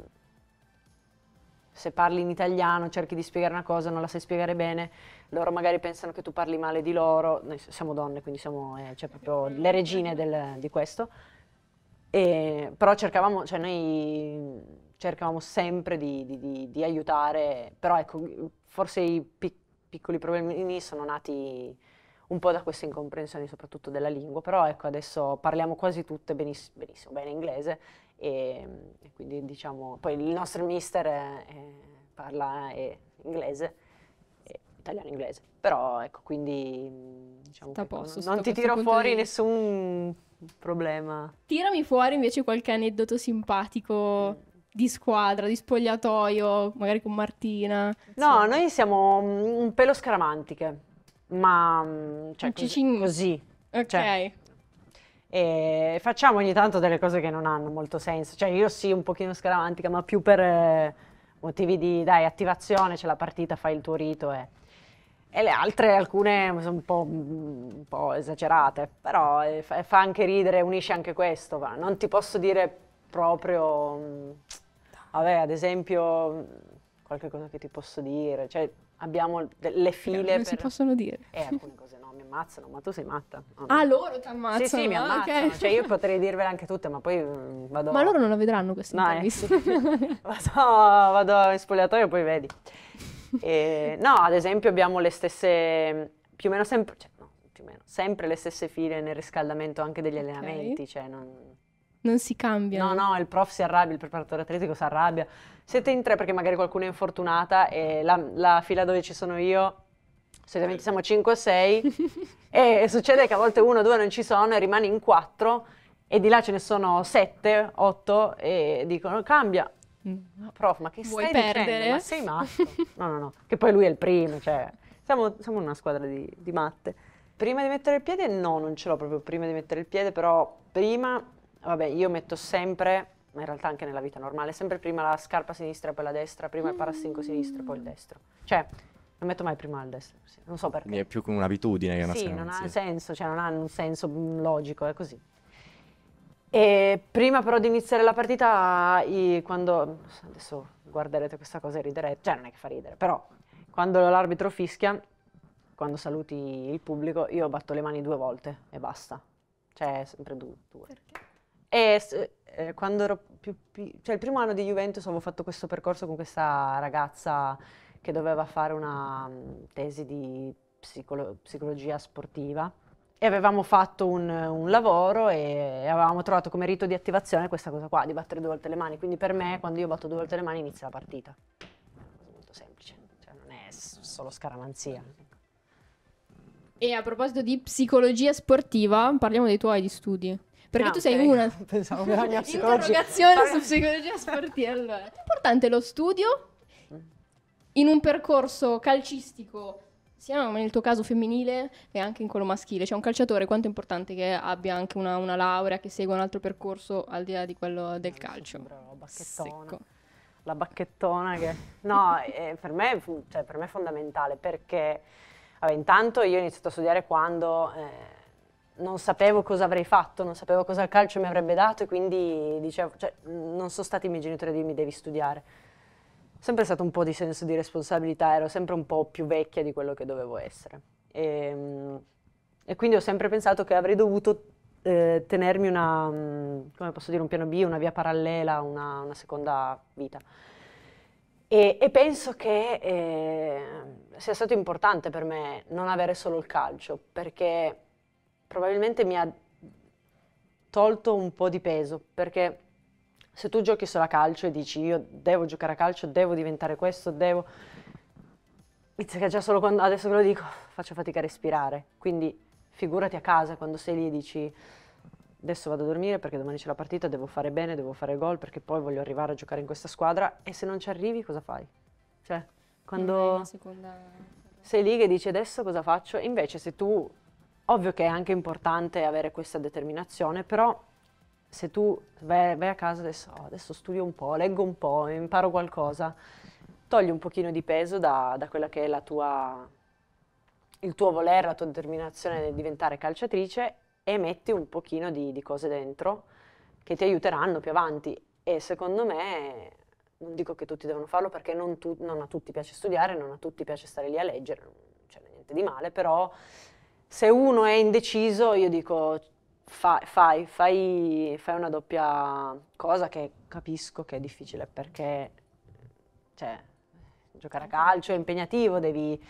se parli in italiano, cerchi di spiegare una cosa, non la sai spiegare bene, loro magari pensano che tu parli male di loro, noi siamo donne quindi siamo eh, cioè proprio le regine del, di questo, e, però cercavamo, cioè noi cercavamo sempre di, di, di, di aiutare, però ecco, forse i pic- piccoli problemi sono nati un po' da queste incomprensioni soprattutto della lingua, però ecco adesso parliamo quasi tutte beniss- benissimo, bene inglese e, ehm, e, quindi diciamo, poi il nostro mister è, eh, è, parla è eh, inglese, italiano-inglese, però ecco quindi mm, diciamo posto, non, non ti tiro fuori di... nessun problema. Tirami fuori invece qualche aneddoto simpatico. Mm di squadra, di spogliatoio, magari con Martina. No, noi siamo mm, un pelo scaramantiche ma mm, cioè, così. così. Cioè. Ok. Cioè, e facciamo ogni tanto delle cose che non hanno molto senso. Cioè, io sì, un pochino scaramantica, ma più per eh, motivi di dai, attivazione, c'è la partita, fai il tuo rito e. Eh. e le altre, alcune sono un po', mm, un po esagerate, però eh, fa, anche ridere, unisce anche questo. Ma non ti posso dire proprio. Mh, mm, vabbè, ad esempio, qualche cosa che ti posso dire. Cioè, abbiamo le file. Non per... si possono dire. Eh, alcune cose no, mi ammazzano, ma tu sei matta. Oh, no. Ah, loro ti ammazzano? Sì, sì, mi ah, ammazzano. Okay. Cioè, io potrei dirvele anche tutte, ma poi mh, mm, vado... Ma loro non la vedranno questa no, eh. intervista. Eh. vado, vado in spogliatoio e poi vedi. E, no, ad esempio abbiamo le stesse, più o meno sempre, cioè, no, più o meno, sempre le stesse file nel riscaldamento anche degli allenamenti, okay. cioè non non si cambia. No, no, il prof si arrabbia, il preparatore atletico si arrabbia. Siete in tre perché magari qualcuno è infortunata e la, la fila dove ci sono io, solitamente siamo 5 o 6 e, succede che a volte uno o due non ci sono e rimani in quattro e di là ce ne sono 7, 8 e dicono cambia. No, mm. prof, ma che Vuoi stai perdere? dicendo? Ma sei matto? No, no, no. Che poi lui è il primo, cioè... Siamo, siamo una squadra di, di matte. Prima di mettere il piede, no, non ce l'ho proprio prima di mettere il piede, però prima Vabbè, io metto sempre, ma in realtà anche nella vita normale, sempre prima la scarpa sinistra, e poi la destra, prima il parassinco sinistro, e poi il destro. Cioè, non metto mai prima il destro, non so perché. È più come un'abitudine che una scarpa. Sì, non ha senso, cioè non ha un senso mm, logico, è così. E prima però di iniziare la partita, quando adesso guarderete questa cosa e riderete, cioè non è che fa ridere, però quando l'arbitro fischia, quando saluti il pubblico, io batto le mani due volte e basta. Cioè sempre due. Perché? E eh, quando ero più, più, cioè il primo anno di Juventus avevo fatto questo percorso con questa ragazza che doveva fare una mm, tesi di psicolo- psicologia sportiva e avevamo fatto un, un, lavoro e avevamo trovato come rito di attivazione questa cosa qua, di battere due volte le mani. Quindi per me, quando io batto due volte le mani, inizia la partita. È Molto semplice, cioè, non è solo scaramanzia. E a proposito di psicologia sportiva, parliamo dei tuoi di studi. Perché no, tu sei okay. una... Pensavo che era Interrogazione su psicologia sportiva. Allora, è importante lo studio in un percorso calcistico, sia nel tuo caso femminile e anche in quello maschile. Cioè un calciatore quanto è importante che abbia anche una, una laurea, che segua un altro percorso al di là di quello del calcio. Bravo, bacchettona. Secco. La bacchettona che... No, eh, per, me, cioè, per, me, è fondamentale perché... Vabbè, intanto io ho iniziato a studiare quando... Eh, non sapevo cosa avrei fatto, non sapevo cosa il calcio mi avrebbe dato e quindi dicevo, cioè, non sono stati i miei genitori a dirmi devi studiare. Sempre stato un po' di senso di responsabilità, ero sempre un po' più vecchia di quello che dovevo essere. E, ehm, e quindi ho sempre pensato che avrei dovuto eh, tenermi una, mm, come posso dire, un piano B, una via parallela, una, una seconda vita. E, e, penso che eh, sia stato importante per me non avere solo il calcio, perché probabilmente mi ha tolto un po' di peso, perché se tu giochi solo a calcio e dici io devo giocare a calcio, devo diventare questo, devo... Inizia che già solo quando adesso ve lo dico faccio fatica a respirare, quindi figurati a casa quando sei lì e dici adesso vado a dormire perché domani c'è la partita, devo fare bene, devo fare gol perché poi voglio arrivare a giocare in questa squadra e se non ci arrivi cosa fai? Cioè, quando sei lì che dici adesso cosa faccio? Invece se tu Ovvio che è anche importante avere questa determinazione, però se tu vai, vai a casa adesso, oh, adesso studio un po', leggo un po', imparo qualcosa, togli un pochino di peso da, da quella che è tua, il tuo voler, la tua determinazione nel diventare calciatrice e metti un pochino di, di cose dentro che ti aiuteranno più avanti. E secondo me non dico che tutti devono farlo perché non, tu, non, a tutti piace studiare, non a tutti piace stare lì a leggere, non c'è niente di male, però se uno è indeciso io dico fai, fai, fai, fai una doppia cosa che capisco che è difficile perché cioè, giocare a calcio è impegnativo, devi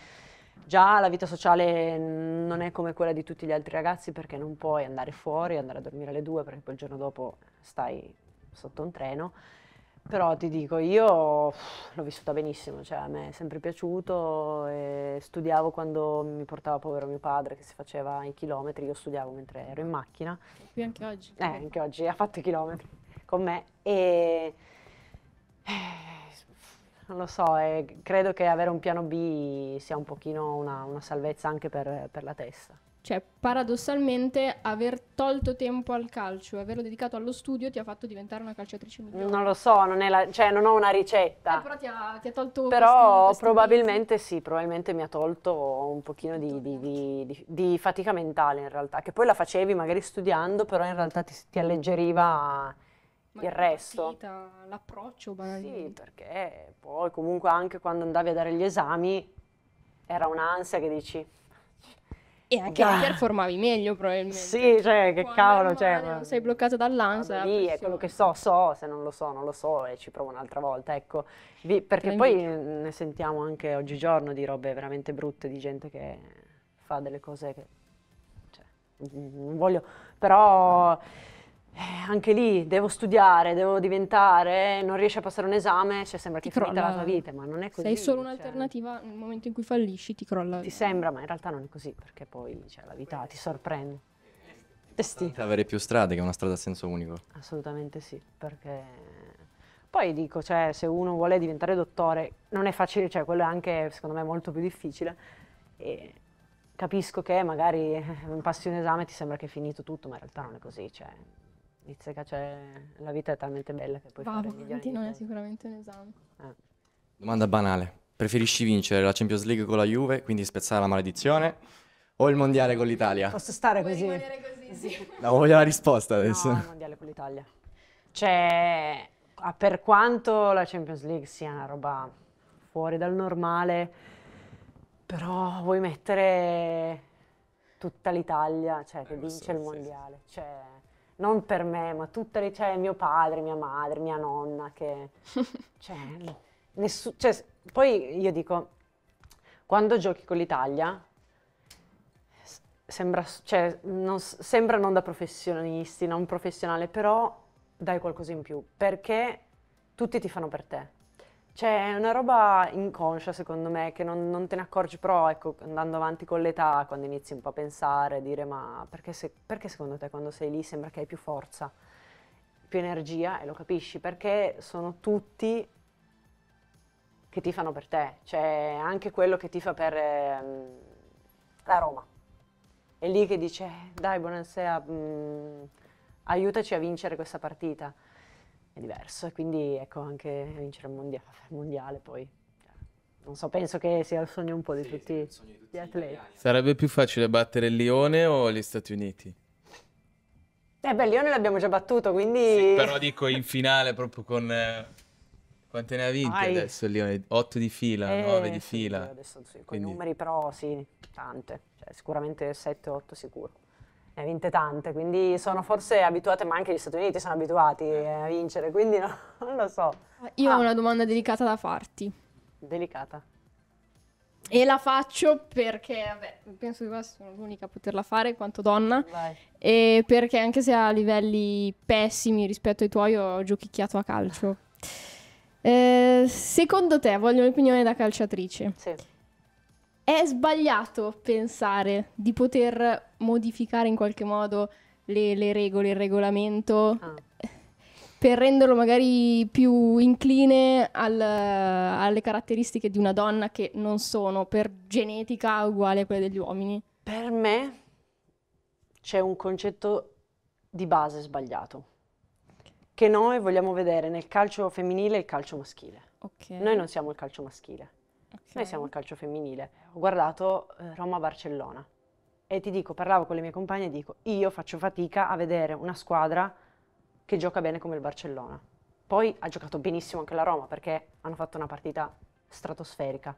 già la vita sociale non è come quella di tutti gli altri ragazzi perché non puoi andare fuori, andare a dormire alle due perché poi il giorno dopo stai sotto un treno però ti dico, io l'ho vissuta benissimo, cioè a me è sempre piaciuto, studiavo quando mi portava povero mio padre che si faceva i chilometri, io studiavo mentre ero in macchina. Qui anche oggi. Eh, anche oggi ha fatto i chilometri con me e eh, non lo so, credo che avere un piano B sia un pochino una, una salvezza anche per, per la testa. Cioè, paradossalmente, aver tolto tempo al calcio e averlo dedicato allo studio ti ha fatto diventare una calciatrice migliore. Non lo so, non, la, cioè, non ho una ricetta. Eh, però ti ha, ti ha tolto... Però questi, questi probabilmente mesi. sì, probabilmente mi ha tolto un pochino di, di, di, di, fatica mentale in realtà, che poi la facevi magari studiando, però in realtà ti, ti alleggeriva Ma il resto. Partita, l'approccio banalmente. Sì, perché poi comunque anche quando andavi a dare gli esami era un'ansia che dici e anche ah. performavi meglio probabilmente. Sì, cioè, che Quando cavolo, cioè... Ma... sei bloccata dall'ansia. Sì, è quello che so, so, se non lo so, non lo so e ci provo un'altra volta, ecco. Vi, perché poi ne sentiamo anche oggigiorno di robe veramente brutte, di gente che fa delle cose che... Cioè, non voglio... Però eh, anche lì devo studiare, devo diventare, non riesci a passare un esame, cioè sembra ti che crolla. finita la tua vita, ma non è così. Sei solo cioè. un'alternativa, cioè... nel momento in cui fallisci ti crolla. Ti sembra, ma in realtà non è così, perché poi cioè, la vita ti sorprende. Destino. Avere più strade che una strada a senso unico. Assolutamente sì, perché... Poi dico, cioè, se uno vuole diventare dottore, non è facile, cioè, quello è anche, secondo me, molto più difficile. E capisco che magari eh, passi un esame e ti sembra che è finito tutto, ma in realtà non è così, cioè, Lizzica, cioè la vita è talmente bella che puoi Va, fare milioni non è sicuramente un esame. Eh. Domanda banale. Preferisci vincere la Champions League con la Juve, quindi spezzare la maledizione, o il Mondiale con l'Italia? Posso stare così? Vuoi così, sì. No, voglio la risposta adesso. No, il Mondiale con l'Italia. Cioè, per quanto la Champions League sia una roba fuori dal normale, però vuoi mettere tutta l'Italia, cioè che eh, vince so, il Mondiale, sì. cioè non per me, ma tutte le, cioè mio padre, mia madre, mia nonna, che... Cioè, nessu, cioè, poi io dico, quando giochi con l'Italia, sembra, cioè, non, sembra non da professionisti, non professionale, però dai qualcosa in più, perché tutti ti fanno per te. Cioè, è una roba inconscia, secondo me, che non, non te ne accorgi, però, ecco, andando avanti con l'età, quando inizi un po' a pensare, dire, ma perché, se- perché secondo te quando sei lì sembra che hai più forza, più energia, e lo capisci, perché sono tutti che ti fanno per te, cioè anche quello che ti fa per ehm, la Roma. È lì che dice, eh, dai, buonasera, mh, mm, aiutaci a vincere questa partita è diverso e quindi ecco anche vincere il mondiale, il mondiale poi cioè, non so, penso che sia il sogno un po' di, sì, tutti, di tutti gli atleti. Sarebbe più facile battere il Lione o gli Stati Uniti? Eh beh, il Lione l'abbiamo già battuto, quindi... Sì, però dico in finale proprio con... Eh, quante ne ha vinte Ai. adesso il Lione? 8 di fila, eh, 9 di sì, fila. Adesso sì, con quindi... i numeri però sì, tante. Cioè, sicuramente 7-8 sicuro ne ha vinte tante, quindi sono forse abituate, ma anche gli Stati Uniti sono abituati eh. Eh, a vincere, quindi no, non lo so. Io ah. ho una domanda delicata da farti. Delicata. E la faccio perché, vabbè, penso che qua sono l'unica a poterla fare, quanto donna. Vai. E perché anche se a livelli pessimi rispetto ai tuoi, ho giochicchiato a calcio. Eh, secondo te, voglio un'opinione da calciatrice. Sì è sbagliato pensare di poter modificare in qualche modo le, le regole, il regolamento. Ah per renderlo magari più incline al, alle caratteristiche di una donna che non sono per genetica uguali a quelle degli uomini? Per me c'è un concetto di base sbagliato, che noi vogliamo vedere nel calcio femminile e il calcio maschile. Okay. Noi non siamo il calcio maschile. Okay. Noi siamo il calcio femminile. Ho guardato eh, Roma-Barcellona e ti dico, parlavo con le mie compagne e dico, io faccio fatica a vedere una squadra che gioca bene come il Barcellona. Poi ha giocato benissimo anche la Roma perché hanno fatto una partita stratosferica.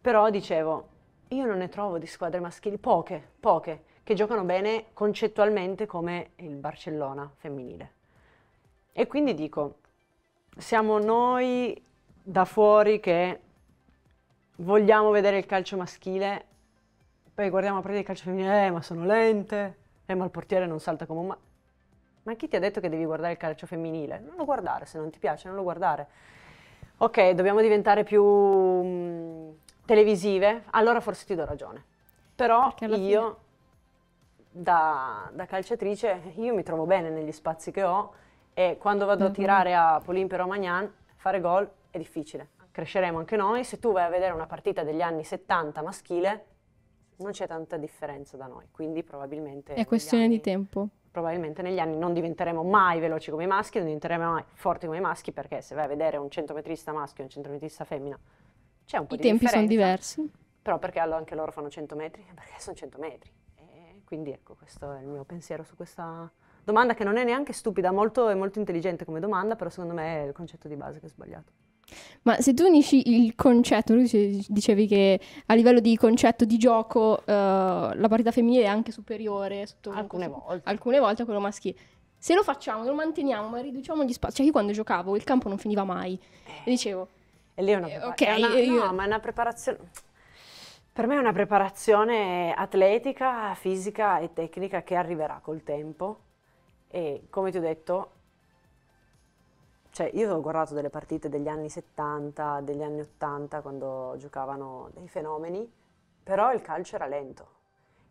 Però dicevo, io non ne trovo di squadre maschili, poche, poche, che giocano bene concettualmente come il Barcellona femminile. E quindi dico, siamo noi da fuori che vogliamo vedere il calcio maschile, poi guardiamo a prendere il calcio femminile, eh, ma sono lente, eh, ma il portiere non salta come un... Ma... ma chi ti ha detto che devi guardare il calcio femminile? Non lo guardare, se non ti piace, non lo guardare. Ok, dobbiamo diventare più mh, mm, televisive, allora forse ti do ragione. Però io, fine... da, da, calciatrice, io mi trovo bene negli spazi che ho e quando vado mm-hmm. a mhm. tirare a Polimpero Magnan, fare gol è difficile cresceremo anche noi, se tu vai a vedere una partita degli anni 70 maschile, non c'è tanta differenza da noi, quindi probabilmente... È questione anni, di tempo. Probabilmente negli anni non diventeremo mai veloci come i maschi, non diventeremo mai forti come i maschi, perché se vai a vedere un centometrista maschio e un centometrista femmina, c'è un po' I di tempi sono diversi. Però perché anche loro fanno 100 metri? Eh, perché sono 100 metri. E eh, quindi ecco, questo è il mio pensiero su questa domanda che non è neanche stupida, molto, è molto intelligente come domanda, però secondo me è il concetto di base che è sbagliato. Ma se tu unisci il concetto, tu dicevi che a livello di concetto di gioco uh, la parità femminile è anche superiore sotto alcune questo, volte. alcune volte a quello maschile. Se lo facciamo, lo manteniamo, ma riduciamo gli spazi. Cioè, io quando giocavo il campo non finiva mai. Eh. E dicevo. E lì è una, eh, prepar- okay, no, ma è una preparazione. Per me è una preparazione atletica, fisica e tecnica che arriverà col tempo. E come ti ho detto, cioè, io ho guardato delle partite degli anni 70, degli anni 80, quando giocavano dei fenomeni, però il calcio era lento.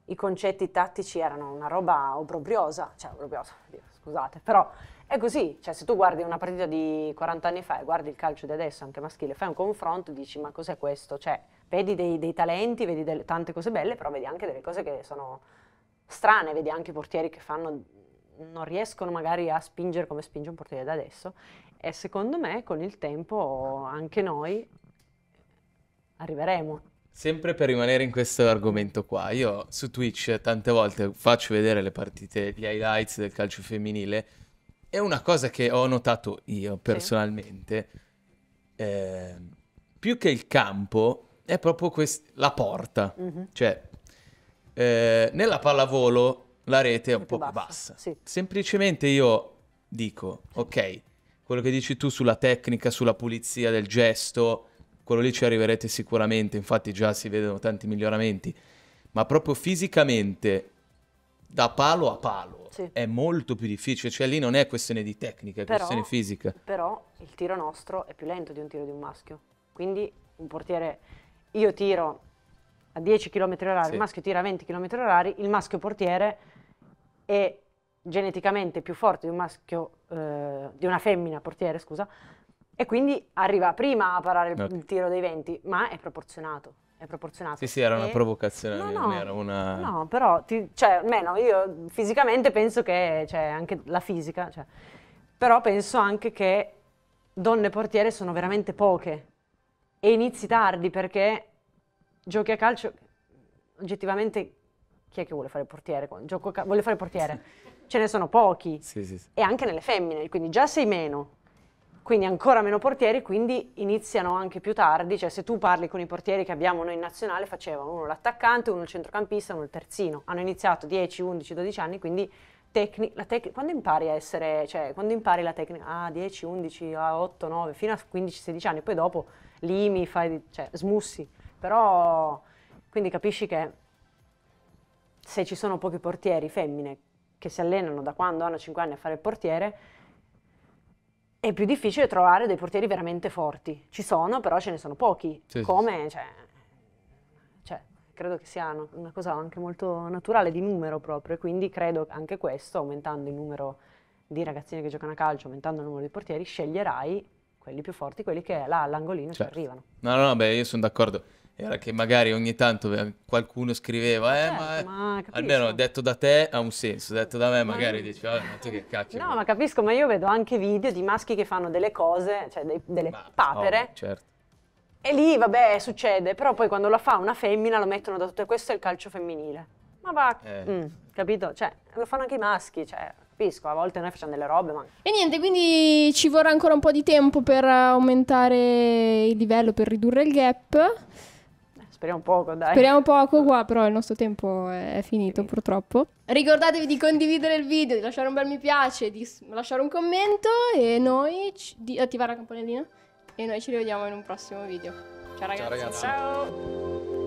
I concetti tattici erano una roba obbrobriosa, cioè obbrobriosa, scusate, però è così, cioè se tu guardi una partita di 40 anni fa e guardi il calcio di adesso, anche maschile, fai un confronto e dici ma cos'è questo? Cioè, vedi dei, dei talenti, vedi delle, tante cose belle, però vedi anche delle cose che sono strane, vedi anche i portieri che fanno non riescono magari a spingere come spinge un portiere da adesso e secondo me con il tempo anche noi arriveremo. Sempre per rimanere in questo argomento qua, io su Twitch tante volte faccio vedere le partite, gli highlights del calcio femminile e una cosa che ho notato io personalmente, sì. eh, più che il campo, è proprio quest- la porta. Mm-hmm. Cioè, eh, nella pallavolo la rete è un po' più bassa. bassa. Sì. Semplicemente io dico, ok, quello che dici tu sulla tecnica, sulla pulizia del gesto, quello lì ci arriverete sicuramente, infatti già si vedono tanti miglioramenti, ma proprio fisicamente, da palo a palo, sì. è molto più difficile, cioè lì non è questione di tecnica, è però, questione fisica. Però il tiro nostro è più lento di un tiro di un maschio, quindi un portiere, io tiro a 10 km orari, sì. il maschio tira a 20 km orari, il maschio portiere è geneticamente più forte di un maschio, eh, di una femmina portiere, scusa, e quindi arriva prima a parare il, il tiro dei venti, ma è proporzionato è proporzionato. Sì, sì, era una provocazione, no, no, era una... No, però, ti, cioè, almeno io fisicamente penso che, cioè, anche la fisica, cioè, però penso anche che donne portiere sono veramente poche e inizi tardi perché giochi a calcio, oggettivamente chi è che vuole fare portiere? Gioco ca- vuole fare portiere? Ce ne sono pochi. Sì, sì, sì. E anche nelle femmine, quindi già sei meno. Quindi ancora meno portieri, quindi iniziano anche più tardi. Cioè se tu parli con i portieri che abbiamo noi in nazionale, facevano uno l'attaccante, uno il centrocampista, uno il terzino. Hanno iniziato 10, 11, 12 anni, quindi tecni- tec- quando impari a essere, cioè quando impari la tecnica a ah, 10, 11, a 8, 9, fino a 15, 16 anni, poi dopo limi, fai, cioè smussi. Però quindi capisci che se ci sono pochi portieri femmine che si allenano da quando hanno 5 anni a fare il portiere, è più difficile trovare dei portieri veramente forti. Ci sono, però ce ne sono pochi. Sì, Come? Sì. Cioè, cioè, credo che sia una cosa anche molto naturale di numero proprio, quindi credo anche questo, aumentando il numero di ragazzine che giocano a calcio, aumentando il numero di portieri, sceglierai quelli più forti, quelli che là all'angolino certo. ci arrivano. No, no, no, beh, io sono d'accordo era che magari ogni tanto qualcuno scriveva, eh, certo, eh, ma almeno detto da te ha un senso, detto da me magari dici, vabbè, ma tu che cacchio. No, ma capisco, ma io vedo anche video di maschi che fanno delle cose, cioè dei, delle ma, papere. No, certo. E lì, vabbè, succede, però poi quando la fa una femmina lo mettono da tutto, questo è il calcio femminile. Ma va, eh. mh, mm, capito? Cioè, lo fanno anche i maschi, cioè, capisco, a volte noi facciamo delle robe, ma... E niente, quindi ci vorrà ancora un po' di tempo per aumentare il livello, per ridurre il gap. Speriamo poco, dai. Speriamo poco qua, però il nostro tempo è finito, finito. purtroppo. Ricordatevi di condividere il video, di lasciare un bel mi piace, di lasciare un commento e noi ci, di attivare la campanellina e noi ci rivediamo in un prossimo video. Ciao ragazzi. Ciao. Ragazzi. Ciao.